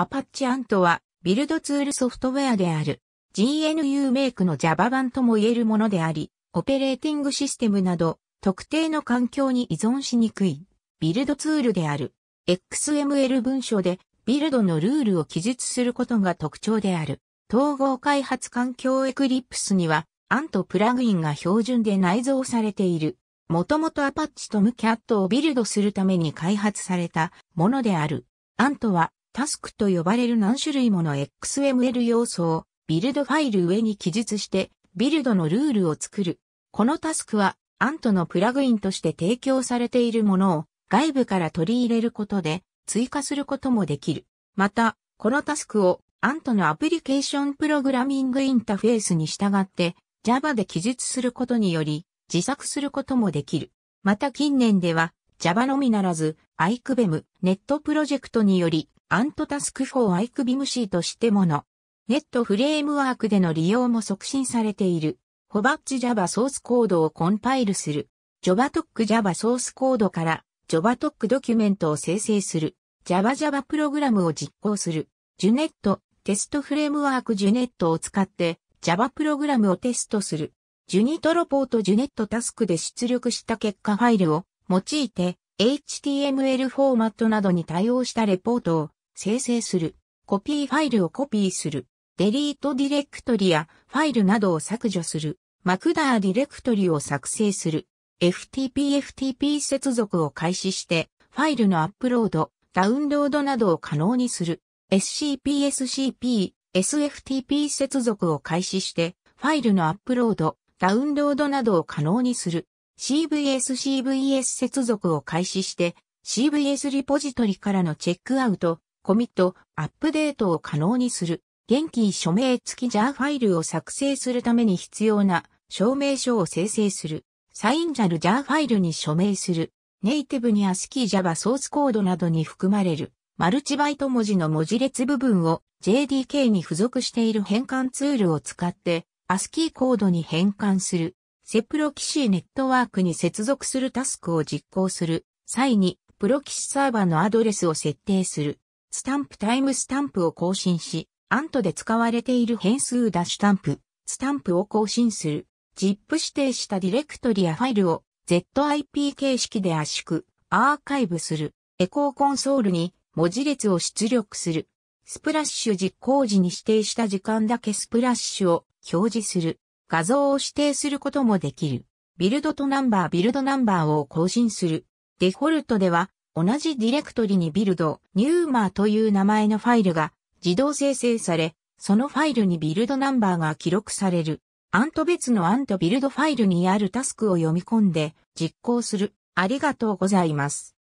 アパッチアントは、ビルドツールソフトウェアである、GNU メイクの Java 版とも言えるものであり、オペレーティングシステムなど、特定の環境に依存しにくい、ビルドツールである。XML 文書で、ビルドのルールを記述することが特徴である。統合開発環境エクリプスには、アントプラグインが標準で内蔵されている。もともとアパッチと e キャットをビルドするために開発されたものである。アントはタスクと呼ばれる何種類もの XML 要素をビルドファイル上に記述してビルドのルールを作る。このタスクはアントのプラグインとして提供されているものを外部から取り入れることで追加することもできる。また、このタスクをアントのアプリケーションプログラミングインターフェースに従って Java で記述することにより自作することもできる。また近年では Java のみならず i イ b e m ネットプロジェクトによりアントタスクフォーアイクビムシーとしてもの。ネットフレームワークでの利用も促進されている。ホバッチ Java ソースコードをコンパイルする。j a v a t o ジ Java ソースコードから j a v a t o ドキュメントを生成する。Java Java プログラムを実行する。Junet テストフレームワーク Junet を使って Java プログラムをテストする。Junit ロポート Junet タスクで出力した結果ファイルを用いて HTML フォーマットなどに対応したレポートを生成する。コピーファイルをコピーする。デリートディレクトリやファイルなどを削除する。マクダーディレクトリを作成する。FTP-FTP 接続を開始して、ファイルのアップロード、ダウンロードなどを可能にする。SCP-SCP、SFTP 接続を開始して、ファイルのアップロード、ダウンロードなどを可能にする。CVS-CVS 接続を開始して、CVS リポジトリからのチェックアウト、コミット、アップデートを可能にする。現金署名付きジャーファイルを作成するために必要な証明書を生成する。サインジャルジャーファイルに署名する。ネイティブに ASCII Java ソースコードなどに含まれる。マルチバイト文字の文字列部分を JDK に付属している変換ツールを使って ASCII コードに変換する。セプロキシーネットワークに接続するタスクを実行する際にプロキシサーバーのアドレスを設定する。スタンプタイムスタンプを更新し、アントで使われている変数ダッシュタンプ、スタンプを更新する。ZIP 指定したディレクトリやファイルを ZIP 形式で圧縮、アーカイブする。エコーコンソールに文字列を出力する。スプラッシュ実行時に指定した時間だけスプラッシュを表示する。画像を指定することもできる。ビルドとナンバービルドナンバーを更新する。デフォルトでは同じディレクトリにビルド、ニューマーという名前のファイルが自動生成され、そのファイルにビルドナンバーが記録される。アント別のアントビルドファイルにあるタスクを読み込んで実行する。ありがとうございます。